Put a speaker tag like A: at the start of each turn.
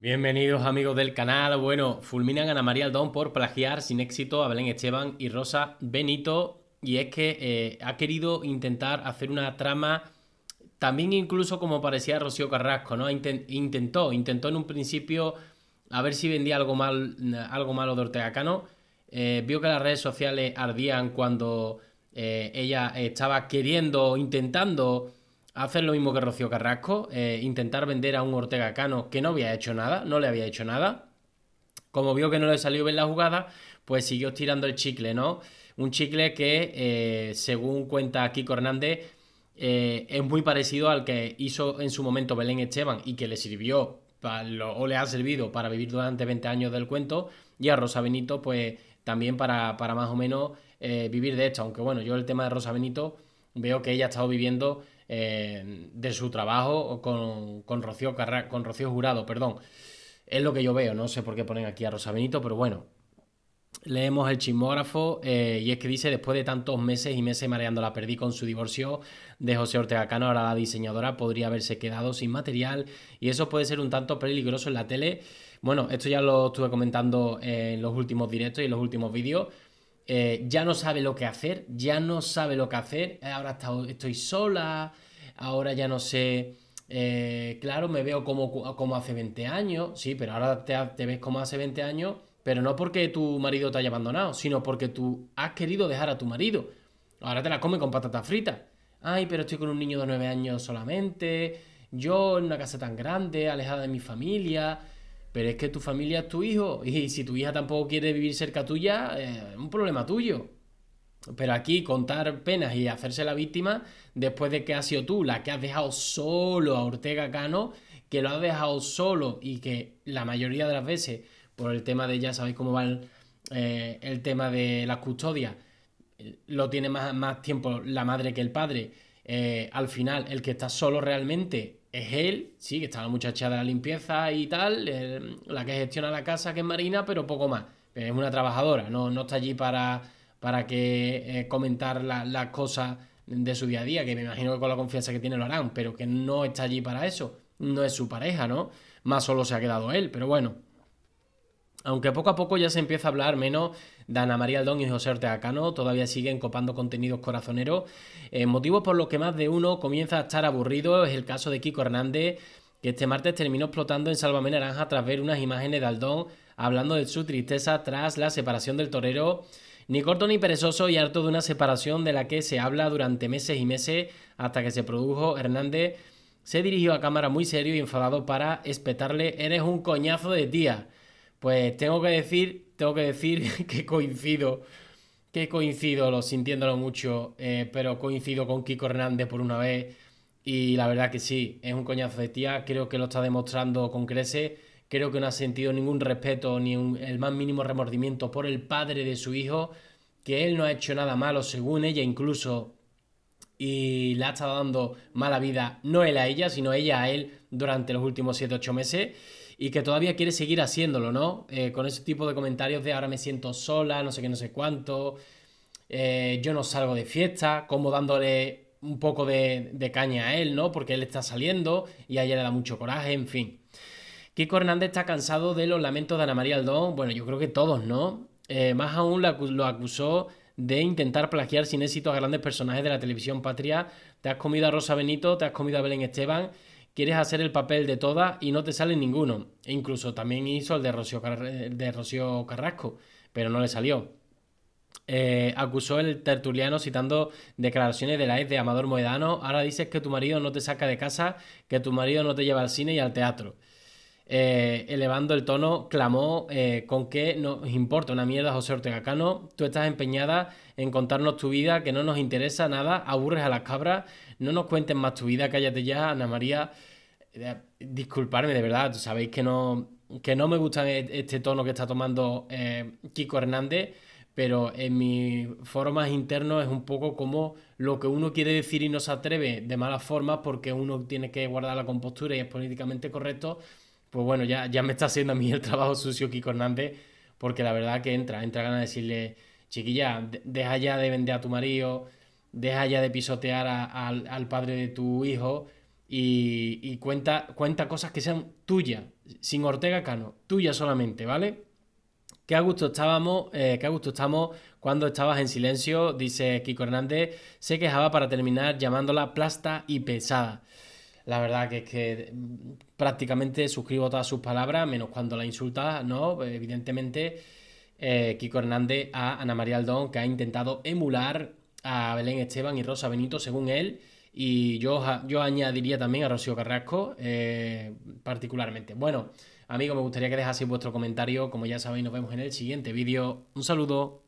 A: Bienvenidos amigos del canal. Bueno, fulminan a Ana María Aldón por plagiar sin éxito a Belén Esteban y Rosa Benito. Y es que eh, ha querido intentar hacer una trama también incluso como parecía Rocío Carrasco, ¿no? Intentó, intentó en un principio a ver si vendía algo, mal, mm, algo malo de Ortega Cano. Eh, vio que las redes sociales ardían cuando eh, ella estaba queriendo, intentando hacer lo mismo que Rocío Carrasco, eh, intentar vender a un Ortega Cano que no había hecho nada, no le había hecho nada. Como vio que no le salió bien la jugada, pues siguió tirando el chicle, ¿no? Un chicle que, eh, según cuenta Kiko Hernández, eh, es muy parecido al que hizo en su momento Belén Esteban y que le sirvió o le ha servido para vivir durante 20 años del cuento y a Rosa Benito pues también para, para más o menos vivir de esto, aunque bueno, yo el tema de Rosa Benito veo que ella ha estado viviendo Em, de su trabajo con, con, Rocío con Rocío Jurado, perdón. Es lo que yo veo, no sé por qué ponen aquí a Rosa Benito, pero bueno. Leemos el chismógrafo eh, y es que dice, después de tantos meses y meses mareando la perdí con su divorcio de José Ortega Cano, ahora la diseñadora podría haberse quedado sin material y eso puede ser un tanto peligroso en la tele. Bueno, esto ya lo estuve comentando en los últimos directos y en los últimos vídeos. Eh, ya no sabe lo que hacer, ya no sabe lo que hacer, eh, ahora estoy sola, ahora ya no sé, eh, claro, me veo como, hace 20 años, sí, pero ahora te, ves como hace 20 años, pero no porque tu marido te haya abandonado, sino porque tú has querido dejar a tu marido. Ahora te la comes con patatas fritas. Ay, pero estoy con un niño de 9 años solamente, yo en una casa tan grande, alejada de mi familia, pero es que tu familia es tu hijo y si tu hija tampoco quiere vivir cerca tuya, eh, es un problema tuyo. Pero aquí contar penas y hacerse la víctima después de que has sido tú la que has dejado solo a Ortega Cano, que lo has dejado solo y que la mayoría de las veces, por el tema de ya sabéis cómo va el, eh, tema de las custodias, lo tiene más, más tiempo la madre que el padre. Eh, al final, el que está solo realmente es él, sí, que está la muchacha de la limpieza y tal, eh, la que gestiona la casa, que es Marina, pero poco más. Es una trabajadora, no, no está allí para, para que eh, comentar las cosas de su día a día, que me imagino que con la confianza que tiene lo harán, pero que no está allí para eso, no es su pareja, ¿no? Más solo se ha quedado él, pero bueno, aunque poco a poco ya se empieza a hablar menos de Ana María Aldón y José Ortega Cano, todavía siguen copando contenidos corazoneros. Eh, motivos por lo que más de uno comienza a estar aburrido es el caso de Kiko Hernández, que este martes terminó explotando en Salvame Naranja tras ver unas imágenes de Aldón hablando de su tristeza tras la separación del torero. Ni corto ni perezoso y harto de una separación de la que se habla durante meses y meses hasta que se produjo, Hernández se dirigió a cámara muy serio y enfadado para espetarle, eres un coñazo de tía. Pues tengo que decir, tengo que decir que coincido, que coincido, lo sintiéndolo mucho, eh, pero coincido con Kiko Hernández por una vez. Y la verdad que sí, es un coñazo de tía, creo que lo está demostrando con crece. Creo que no ha sentido ningún respeto ni el más mínimo remordimiento por el padre de su hijo, que él no ha hecho nada malo, según ella incluso, y le ha estado dando mala vida, no él a ella, sino ella a él durante los últimos 7-8 meses y que todavía quiere seguir haciéndolo, ¿no? Eh, con ese tipo de comentarios de ahora me siento sola, no sé qué, no sé cuánto, eh, yo no salgo de fiesta, como dándole un poco de, caña a él, ¿no? Porque él está saliendo y a ella le da mucho coraje, en fin. Kiko Hernández está cansado de los lamentos de Ana María Aldón, bueno, yo creo que todos, ¿no? Eh, más aún lo acusó de intentar plagiar sin éxito a grandes personajes de la televisión patria. Te has comido a Rosa Benito, te has comido a Belén Esteban quieres hacer el papel de todas y no te sale ninguno. E incluso también hizo el de Rocío, Carrasco, pero no le salió. Eh, acusó el tertuliano citando declaraciones de la ex de Amador Moedano. Ahora dices que tu marido no te saca de casa, que tu marido no te lleva al cine y al teatro. Eh, elevando el tono, clamó eh, con que nos importa una mierda José Ortega Cano, tú estás empeñada en contarnos tu vida, que no nos interesa nada, aburres a las cabras, no nos cuentes más tu vida, cállate ya, Ana María, eh, disculparme de verdad, sabéis que no, que no me gusta e, este tono que está tomando Kiko Hernández, pero en mis formas más es un poco como lo que uno quiere decir y no se atreve de malas formas porque uno tiene que guardar la compostura y es políticamente correcto, pues bueno, ya, ya me está haciendo a mí el trabajo sucio Kiko Hernández, porque la verdad que entra, entra ganas de decirle, chiquilla, deja ya de vender a tu marido, deja ya de pisotear al padre de tu hijo y, cuenta, cuenta cosas que sean tuyas, sin Ortega Cano, tuyas solamente, ¿vale? Qué a gusto estábamos, eh, qué a gusto estamos cuando estabas en silencio, dice Kiko Hernández, se quejaba para terminar llamándola plasta y pesada. La verdad que es que mm, prácticamente suscribo todas sus palabras, menos cuando la insulta, ¿no? Evidentemente, eh, Kiko Hernández a Ana María Aldón, que ha intentado emular a Belén Esteban y Rosa Benito, según él. Y yo, yo añadiría también a Rocío Carrasco, eh, particularmente. Bueno, amigos, me gustaría que dejaseis vuestro comentario. Como ya sabéis, nos vemos en el siguiente vídeo. Un saludo.